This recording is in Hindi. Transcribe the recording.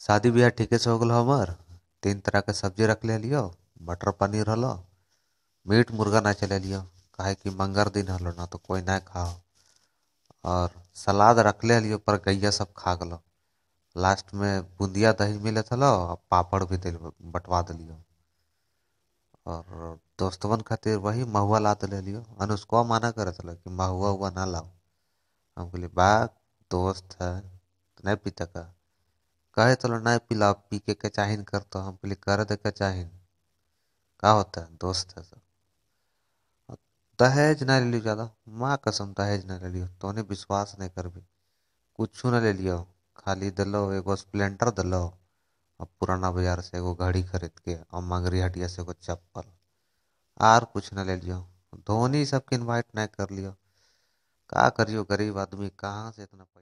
शादी ब्याह ठीक से हो गल हमार तीन तरह के सब्जी रख ले लियो मटर पनीर हलो मीट मुर्गा ना चले लियो कहे कि मंगर दिन हलो ना तो कोई ना खाओ और सलाद रख ले लियो पर गैया सब खा गलो लास्ट में बूंदिया दही मिले थल और पापड़ भी दिल बंटवा दिलियो और दोस्तवन खातिर वही महुआ ला ले लियो अनुष्का माना करे थलो कि महुआ हुआ ना लाओ हम बोले बा दोस्त है नहीं पीता का कहे तो ना पिला पी के कर तो हम पहले कर दे चाहिन का होता है दोस्त है सब दहेज ना ले लियो ज़्यादा माँ कसम दहेज ना ले लियो तोने विश्वास नहीं कर भी कुछ ना ले लियो खाली दिलो एगो स्प्लेंडर दिलो अब पुराना बाजार से एगो घड़ी खरीद के और मंगरी हटिया से एगो चप्पल आर कुछ ना ले लियो धोनी सबके इनवाइट नहीं कर लियो का करियो गरीब आदमी कहाँ से इतना